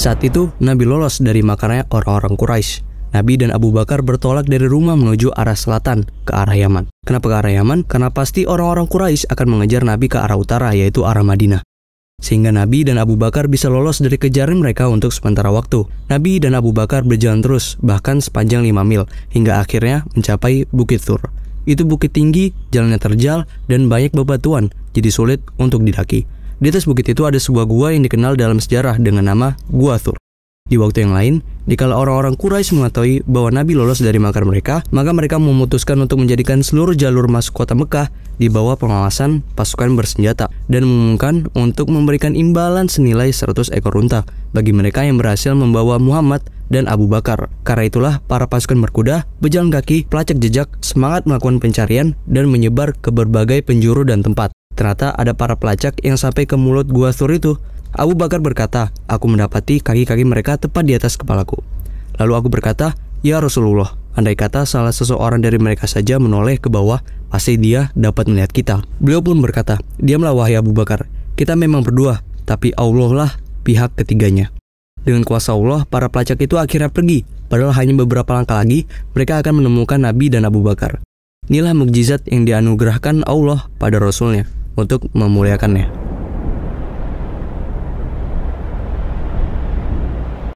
Saat itu, Nabi lolos dari makarnya orang-orang Quraisy. Nabi dan Abu Bakar bertolak dari rumah menuju arah selatan ke arah Yaman. Kenapa ke arah Yaman? Karena pasti orang-orang Quraisy akan mengejar Nabi ke arah utara yaitu arah Madinah sehingga Nabi dan Abu Bakar bisa lolos dari kejaran mereka untuk sementara waktu. Nabi dan Abu Bakar berjalan terus, bahkan sepanjang 5 mil, hingga akhirnya mencapai Bukit Tur. Itu bukit tinggi, jalannya terjal, dan banyak bebatuan, jadi sulit untuk didaki. Di atas bukit itu ada sebuah gua yang dikenal dalam sejarah dengan nama Gua Thur. Di waktu yang lain, dikala orang-orang Quraisy mengetahui bahwa Nabi lolos dari makar mereka, maka mereka memutuskan untuk menjadikan seluruh jalur masuk kota Mekah di bawah pengawasan pasukan bersenjata dan mengumumkan untuk memberikan imbalan senilai 100 ekor unta bagi mereka yang berhasil membawa Muhammad dan Abu Bakar. Karena itulah para pasukan berkuda, berjalan kaki, pelacak jejak, semangat melakukan pencarian, dan menyebar ke berbagai penjuru dan tempat. Ternyata ada para pelacak yang sampai ke mulut gua sur itu. Abu Bakar berkata, aku mendapati kaki-kaki mereka tepat di atas kepalaku. Lalu aku berkata, ya Rasulullah, andai kata salah seseorang dari mereka saja menoleh ke bawah, pasti dia dapat melihat kita. Beliau pun berkata, diamlah wahai Abu Bakar, kita memang berdua, tapi Allah lah pihak ketiganya. Dengan kuasa Allah, para pelacak itu akhirnya pergi, padahal hanya beberapa langkah lagi mereka akan menemukan Nabi dan Abu Bakar. Inilah mukjizat yang dianugerahkan Allah pada Rasulnya untuk memuliakannya.